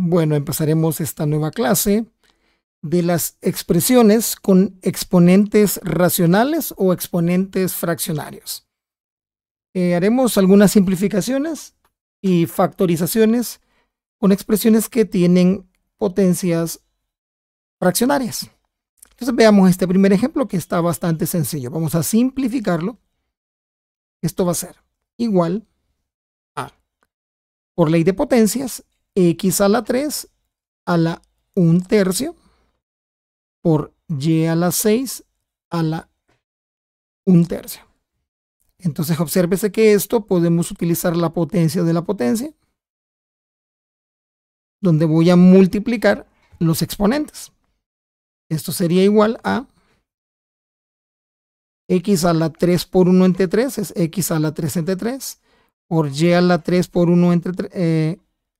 Bueno, empezaremos esta nueva clase de las expresiones con exponentes racionales o exponentes fraccionarios. Eh, haremos algunas simplificaciones y factorizaciones con expresiones que tienen potencias fraccionarias. Entonces veamos este primer ejemplo que está bastante sencillo. Vamos a simplificarlo. Esto va a ser igual a, por ley de potencias, x a la 3 a la 1 tercio por y a la 6 a la 1 tercio. Entonces, obsérvese que esto podemos utilizar la potencia de la potencia, donde voy a multiplicar los exponentes. Esto sería igual a x a la 3 por 1 entre 3 es x a la 3 entre 3, por y a la 3 por 1 entre 3, eh,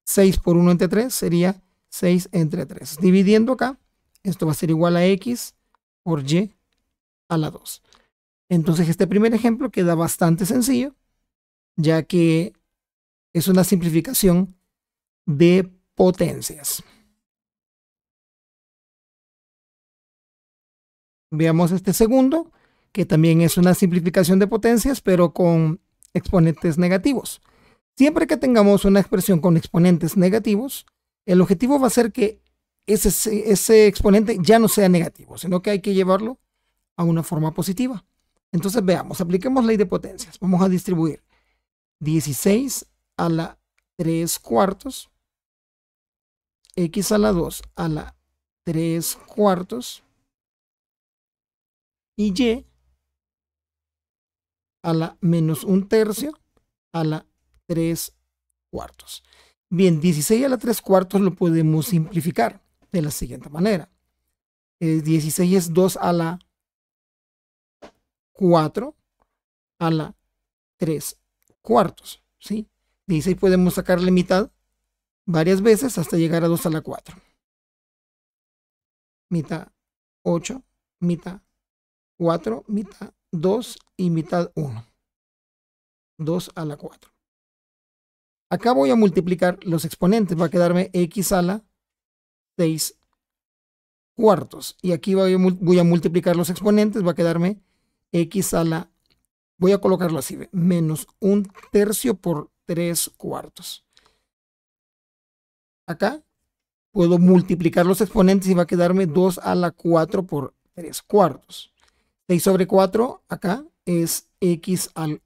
6 por 1 entre 3 sería 6 entre 3. Dividiendo acá, esto va a ser igual a x por y a la 2. Entonces este primer ejemplo queda bastante sencillo, ya que es una simplificación de potencias. Veamos este segundo, que también es una simplificación de potencias, pero con exponentes negativos. Siempre que tengamos una expresión con exponentes negativos, el objetivo va a ser que ese, exponente ya no sea negativo, sino que hay que llevarlo a una forma positiva. Entonces veamos, apliquemos ley de potencias. Vamos a distribuir 16 a la 3 cuartos, x a la 2 a la 3 cuartos, y y a la menos un tercio a la 3 cuartos. Bien, 16 a la 3 cuartos lo podemos simplificar de la siguiente manera. 16 eh, es 2 a la 4 a la 3 cuartos. ¿sí? 16 podemos sacarle mitad varias veces hasta llegar a 2 a la 4. Mitad 8, mitad 4, mitad 2 y mitad 1. 2 a la 4. Acá voy a multiplicar los exponentes. Va a quedarme x a la 6 cuartos. Y aquí voy a, multiplicar los exponentes. Va a quedarme x a la... Voy a colocarlo así. Menos un tercio por 3 cuartos. Acá puedo multiplicar los exponentes y va a quedarme 2 a la 4 por 3 cuartos. 6 sobre 4 acá es x al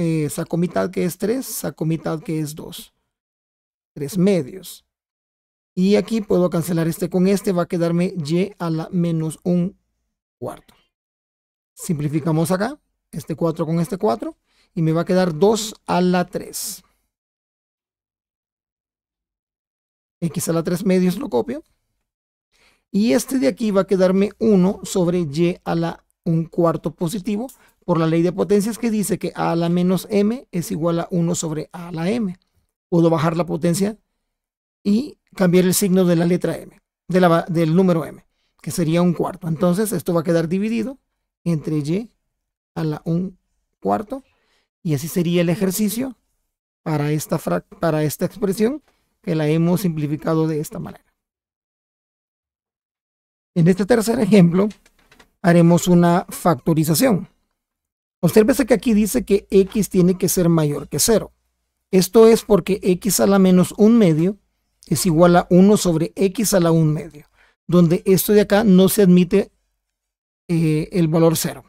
eh, saco mitad que es 3, saco mitad que es 2. 3 medios. Y aquí puedo cancelar este con este, va a quedarme y a la menos 1 cuarto. Simplificamos acá, este 4 con este 4, y me va a quedar 2 a la 3. X a la 3 medios lo copio. Y este de aquí va a quedarme 1 sobre Y a la un cuarto positivo por la ley de potencias que dice que a la menos m es igual a 1 sobre a la m. Puedo bajar la potencia y cambiar el signo de la letra m, del número m, que sería un cuarto. Entonces esto va a quedar dividido entre y a la un cuarto y así sería el ejercicio para esta, para esta expresión que la hemos simplificado de esta manera. En este tercer ejemplo haremos una factorización. Obsérvese que aquí dice que x tiene que ser mayor que 0. Esto es porque x a la menos 1 medio es igual a 1 sobre x a la 1 medio, donde esto de acá no se admite eh, el valor 0.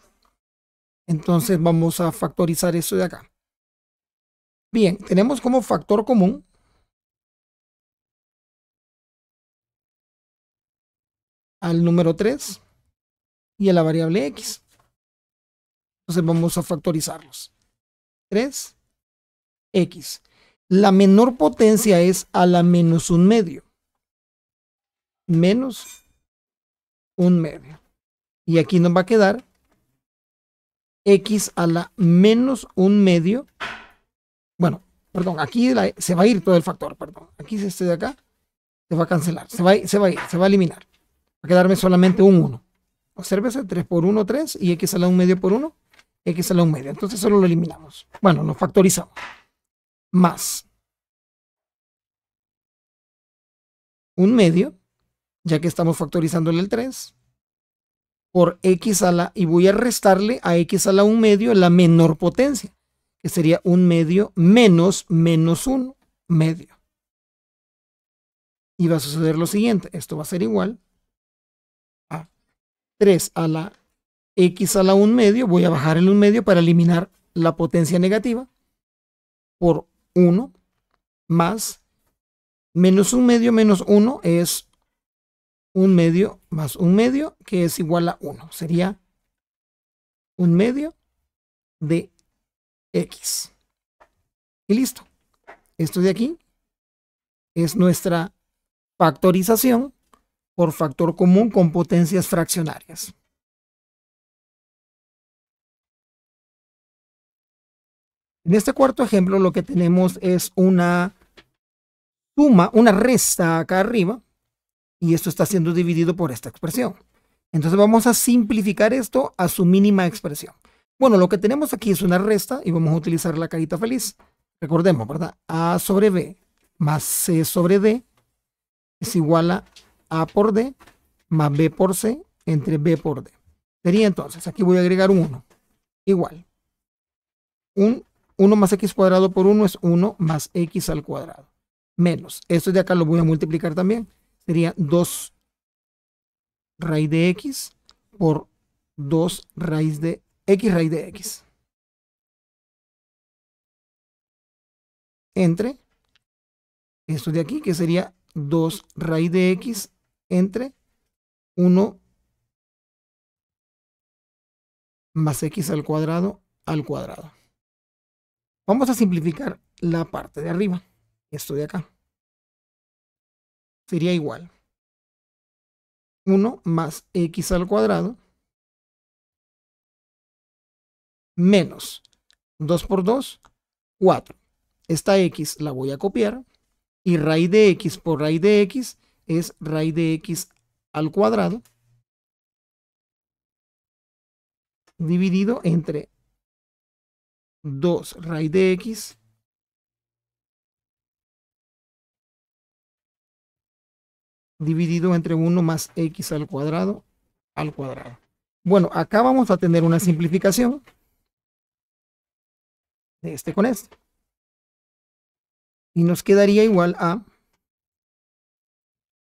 Entonces vamos a factorizar esto de acá. Bien, tenemos como factor común al número 3 y a la variable x. Entonces vamos a factorizarlos. 3, x. La menor potencia es a la menos un medio. Menos un medio. Y aquí nos va a quedar x a la menos un medio. Bueno, perdón, aquí e, se va a ir todo el factor, perdón. Aquí este de acá se va a cancelar, se va, se va a se va a eliminar. Va a quedarme solamente un 1 cerveza 3 por 1, 3 y x a la 1 medio por 1, x a la 1 medio. Entonces solo lo eliminamos. Bueno, lo factorizamos. Más 1 medio, ya que estamos factorizándole el 3, por x a la, y voy a restarle a x a la 1 medio la menor potencia, que sería 1 medio menos menos 1 medio. Y va a suceder lo siguiente, esto va a ser igual 3 a la x a la 1 medio, voy a bajar el 1 medio para eliminar la potencia negativa por 1 más menos 1 medio menos 1 es 1 medio más 1 medio que es igual a 1. Sería 1 medio de x. Y listo. Esto de aquí es nuestra factorización por factor común con potencias fraccionarias. En este cuarto ejemplo lo que tenemos es una suma, una resta acá arriba, y esto está siendo dividido por esta expresión. Entonces vamos a simplificar esto a su mínima expresión. Bueno, lo que tenemos aquí es una resta y vamos a utilizar la carita feliz. Recordemos, ¿verdad? A sobre B más C sobre D es igual a a por D más B por C entre B por D. Sería entonces, aquí voy a agregar 1. Igual. 1 más x cuadrado por 1 es 1 más x al cuadrado. Menos. Esto de acá lo voy a multiplicar también. Sería 2 raíz de x por 2 raíz de x raíz de x. Entre esto de aquí, que sería 2 raíz de x entre 1 más x al cuadrado al cuadrado. Vamos a simplificar la parte de arriba, esto de acá. Sería igual. 1 más x al cuadrado menos 2 por 2, 4. Esta x la voy a copiar y raíz de x por raíz de x es raíz de x al cuadrado dividido entre 2 raíz de x dividido entre 1 más x al cuadrado al cuadrado. Bueno, acá vamos a tener una simplificación de este con este. Y nos quedaría igual a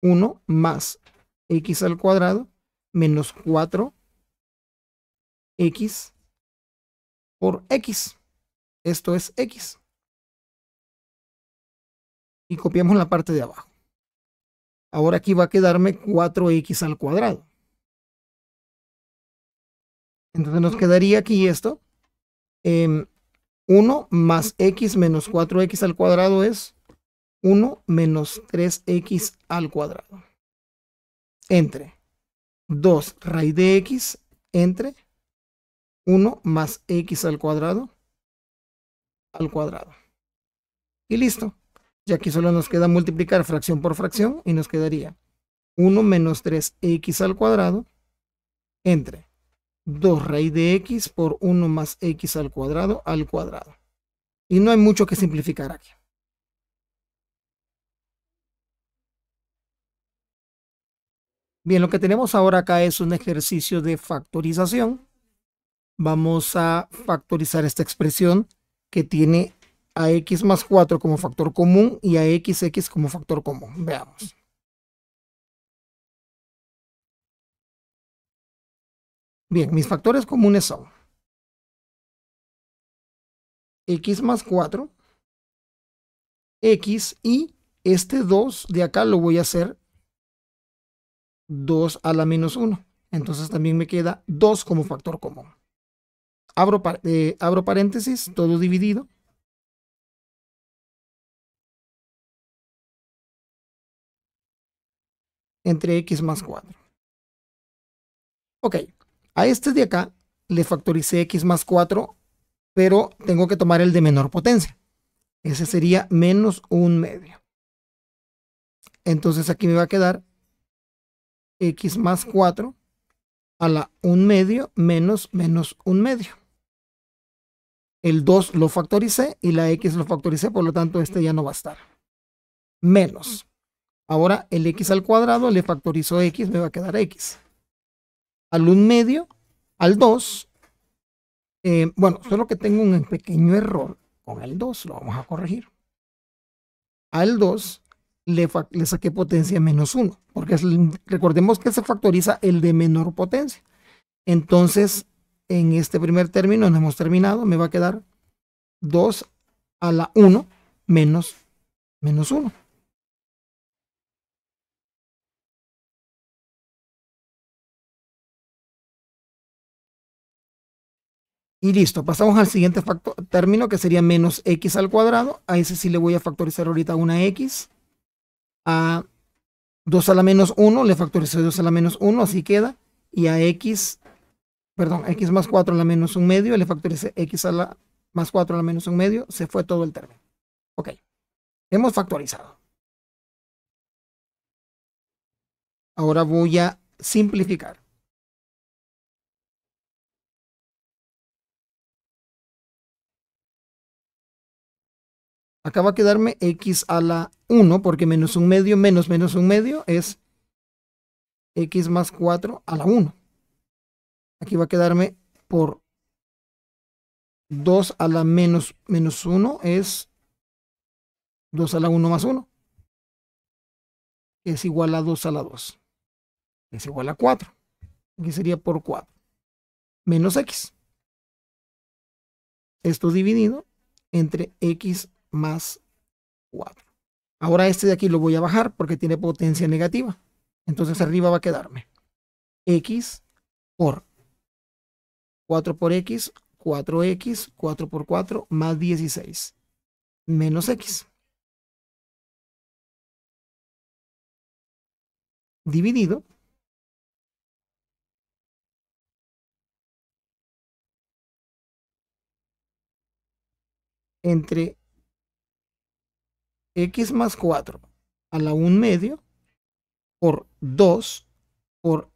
1 más x al cuadrado menos 4x por x. Esto es x. Y copiamos la parte de abajo. Ahora aquí va a quedarme 4x al cuadrado. Entonces nos quedaría aquí esto. 1 em, más x menos 4x al cuadrado es 1 menos 3x al cuadrado. Entre 2 raíz de x entre 1 más x al cuadrado al cuadrado. Y listo. ya aquí solo nos queda multiplicar fracción por fracción y nos quedaría 1 menos 3x al cuadrado entre 2 raíz de x por 1 más x al cuadrado al cuadrado. Y no hay mucho que simplificar aquí. Bien, lo que tenemos ahora acá es un ejercicio de factorización. Vamos a factorizar esta expresión que tiene a x más 4 como factor común y a xx como factor común. Veamos. Bien, mis factores comunes son x más 4, x y este 2 de acá lo voy a hacer 2 a la menos 1. Entonces también me queda 2 como factor común. Eh, abro, paréntesis, todo dividido. Entre x más 4. Ok, a este de acá le factoricé x más 4, pero tengo que tomar el de menor potencia. Ese sería menos 1 medio. Entonces aquí me va a quedar x más 4 a la 1 medio menos menos 1 medio. El 2 lo factoricé y la x lo factoricé, por lo tanto este ya no va a estar. Menos. Ahora el x al cuadrado le factorizo x, me va a quedar x. Al 1 medio, al 2. Eh, bueno, solo que tengo un pequeño error con el 2, lo vamos a corregir. Al 2 le, saqué potencia menos 1, porque recordemos que se factoriza el de menor potencia. Entonces, en este primer término, no hemos terminado, me va a quedar 2 a la 1 menos, menos 1. Y listo, pasamos al siguiente factor, término que sería menos x al cuadrado. A ese sí le voy a factorizar ahorita una x a 2 a la menos 1, le factorice 2 a la menos 1, así queda. Y a x, perdón, x más 4 a la menos 1 medio, le factorice x a la más 4 a la menos 1 medio, se fue todo el término. Ok, hemos factorizado. Ahora voy a simplificar. Acá va a quedarme x a la 1, porque menos un medio menos menos un medio es x más 4 a la 1. Aquí va a quedarme por 2 a la menos menos 1 es 2 a la 1 más 1. es igual a 2 a la 2. es igual a 4. Aquí sería por 4. Menos x. Esto dividido entre x más 4. Ahora este de aquí lo voy a bajar porque tiene potencia negativa. Entonces arriba va a quedarme x por 4 por x, 4x, 4 por 4, más 16, menos x. Dividido entre x más 4 a la 1 medio por 2 por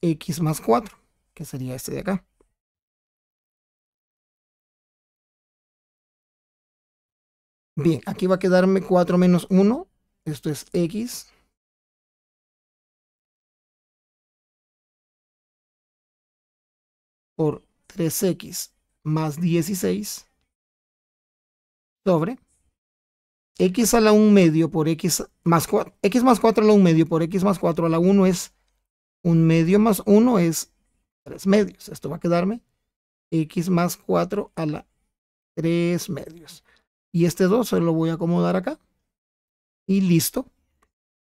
x más 4, que sería este de acá. Bien, aquí va a quedarme 4 menos 1, esto es x. por 3x más 16 sobre x a la 1 medio por x más 4, x más 4 a la 1 medio por x más 4 a la 1 es 1 medio más 1 es 3 medios. Esto va a quedarme x más 4 a la 3 medios. Y este 2 se lo voy a acomodar acá. Y listo.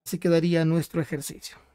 Así quedaría nuestro ejercicio.